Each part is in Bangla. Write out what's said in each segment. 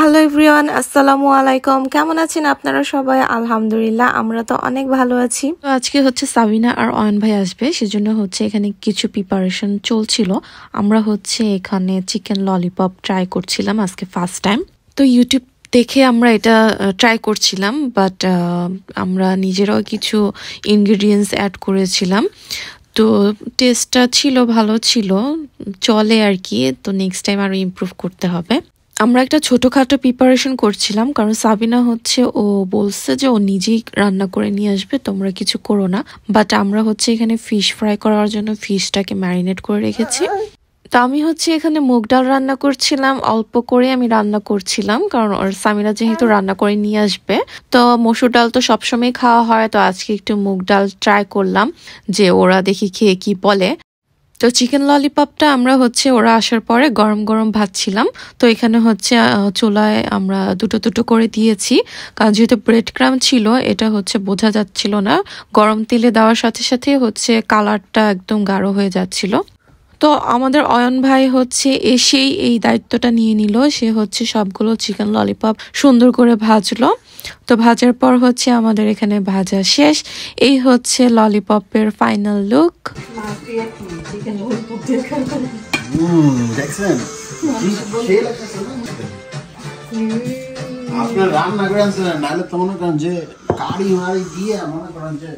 হ্যালো এভরিওয়ান আসসালামু আলাইকুম কেমন আছেন আপনারা সবাই আলহামদুলিল্লাহ আমরা তো অনেক ভালো আছি তো আজকে হচ্ছে সাবিনা আর অয়ন ভাই আসবে সেজন্য হচ্ছে এখানে কিছু প্রিপারেশন চলছিল আমরা হচ্ছে এখানে চিকেন ললিপপ ট্রাই করছিলাম আজকে ফার্স্ট টাইম তো ইউটিউব দেখে আমরা এটা ট্রাই করছিলাম বাট আমরা নিজেরাও কিছু ইনগ্রিডিয়েন্টস অ্যাড করেছিলাম তো টেস্টটা ছিল ভালো ছিল চলে আর কি তো নেক্সট টাইম আরও ইম্প্রুভ করতে হবে আমরা একটা ছোটোখাটো প্রিপারেশন করছিলাম কারণ সাবিনা হচ্ছে ও বলছে যে ও নিজেই রান্না করে নিয়ে আসবে তোমরা কিছু করো না বাট আমরা হচ্ছে এখানে ফিশ ফ্রাই করার জন্য ফিশটাকে ম্যারিনেট করে রেখেছি তো আমি হচ্ছে এখানে মুগ ডাল রান্না করছিলাম অল্প করে আমি রান্না করছিলাম কারণ ওর সামিরা যেহেতু রান্না করে নিয়ে আসবে তো মসুর ডাল তো সবসময় খাওয়া হয় তো আজকে একটু মুগ ডাল ট্রাই করলাম যে ওরা দেখি খেয়ে কি বলে তো চিকেন ললিপপটা আমরা হচ্ছে ওরা আসার পরে গরম গরম ভাজছিলাম তো এখানে হচ্ছে চুলায় আমরা দুটো দুটো করে দিয়েছি কারণ যেহেতু ব্রেড ক্রাম ছিল এটা হচ্ছে বোঝা যাচ্ছিল না গরম তেলে দেওয়ার সাথে সাথে হচ্ছে কালারটা একদম গাঢ় হয়ে যাচ্ছিল তো আমাদের অয়ন ভাই হচ্ছে এসেই এই দায়িত্বটা নিয়ে নিল সে হচ্ছে সবগুলো চিকেন ললিপপ সুন্দর করে ভাজলো তো ভাজার পর হচ্ছে আমাদের এখানে ভাজা শেষ এই হচ্ছে ললিপপের ফাইনাল লুক দেখছেন আপনার রান্না করে আনছিলেন নাহলে তো মনে করেন যে কারি মারি দিয়ে মনে করেন যে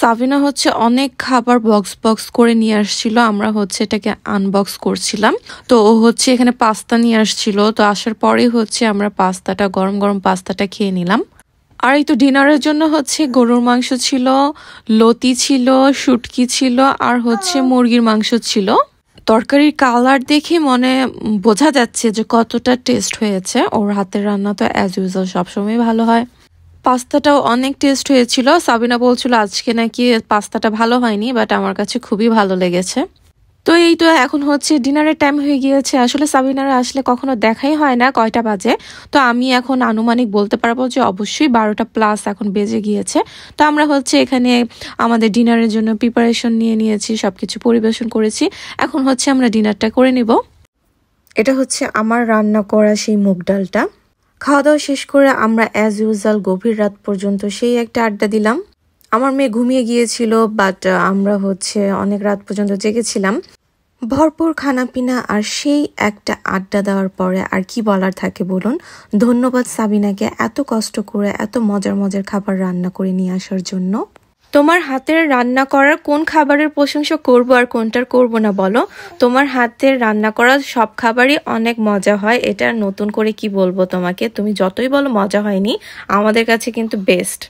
সাবিনা হচ্ছে অনেক খাবার বক্স বক্স করে নিয়ে আসছিল আমরা হচ্ছে এটাকে আনবক্স করছিলাম তো ও হচ্ছে এখানে পাস্তা নিয়ে আসছিল তো আসার পরে হচ্ছে আমরা পাস্তাটা গরম গরম পাস্তাটা খেয়ে নিলাম আর এই তো ডিনারের জন্য হচ্ছে গরুর মাংস ছিল লতি ছিল শুটকি ছিল আর হচ্ছে মুরগির মাংস ছিল তরকারির কালার দেখে মনে বোঝা যাচ্ছে যে কতটা টেস্ট হয়েছে ওর হাতের রান্না তো অ্যাজ ইউজুয়াল সবসময় ভালো হয় পাস্তাটাও অনেক টেস্ট হয়েছিল সাবিনা বলছিল আজকে নাকি পাস্তাটা ভালো হয়নি বাট আমার কাছে খুবই ভালো লেগেছে তো এই তো এখন হচ্ছে ডিনারের টাইম হয়ে গিয়েছে আসলে সাবিনারা আসলে কখনো দেখাই হয় না কয়টা বাজে তো আমি এখন আনুমানিক বলতে পারবো যে অবশ্যই বারোটা প্লাস এখন বেজে গিয়েছে তো আমরা হচ্ছে এখানে আমাদের ডিনারের জন্য প্রিপারেশন নিয়ে নিয়েছি সব কিছু পরিবেশন করেছি এখন হচ্ছে আমরা ডিনারটা করে নিব এটা হচ্ছে আমার রান্না করা সেই মুগ ডালটা খাওয়া দাওয়া শেষ করে আমরা অ্যাজ ইউজাল গভীর রাত পর্যন্ত সেই একটা আড্ডা দিলাম আমার মেয়ে ঘুমিয়ে গিয়েছিল বাট আমরা হচ্ছে অনেক রাত পর্যন্ত জেগেছিলাম ভরপুর খানাপিনা আর সেই একটা আড্ডা দেওয়ার পরে আর কি বলার থাকে বলুন ধন্যবাদ সাবিনাকে এত কষ্ট করে এত মজার মজার খাবার রান্না করে নিয়ে আসার জন্য তোমার হাতের রান্না করার কোন খাবারের প্রশংসা করব আর কোনটার করব না বলো তোমার হাতের রান্না করা সব খাবারই অনেক মজা হয় এটা নতুন করে কি বলবো তোমাকে তুমি যতই বলো মজা হয়নি আমাদের কাছে কিন্তু বেস্ট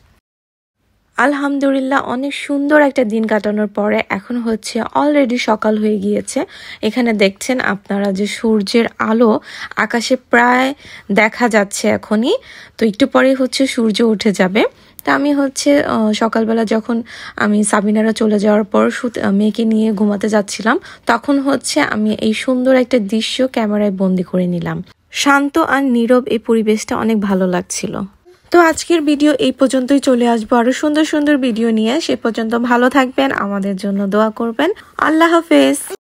আলহামদুলিল্লাহ অনেক সুন্দর একটা দিন কাটানোর পরে এখন হচ্ছে অলরেডি সকাল হয়ে গিয়েছে এখানে দেখছেন আপনারা যে সূর্যের আলো আকাশে প্রায় দেখা যাচ্ছে এখনই তো একটু পরেই হচ্ছে সূর্য উঠে যাবে তা আমি হচ্ছে সকালবেলা যখন আমি সাবিনারা চলে যাওয়ার পর মেয়েকে নিয়ে ঘুমাতে যাচ্ছিলাম তখন হচ্ছে আমি এই সুন্দর একটা দৃশ্য ক্যামেরায় বন্দি করে নিলাম শান্ত আর নীরব এই পরিবেশটা অনেক ভালো লাগছিল তো আজকের ভিডিও এই পর্যন্তই চলে আসবো আরো সুন্দর সুন্দর ভিডিও নিয়ে সে পর্যন্ত ভালো থাকবেন আমাদের জন্য দোয়া করবেন আল্লাহ হাফেজ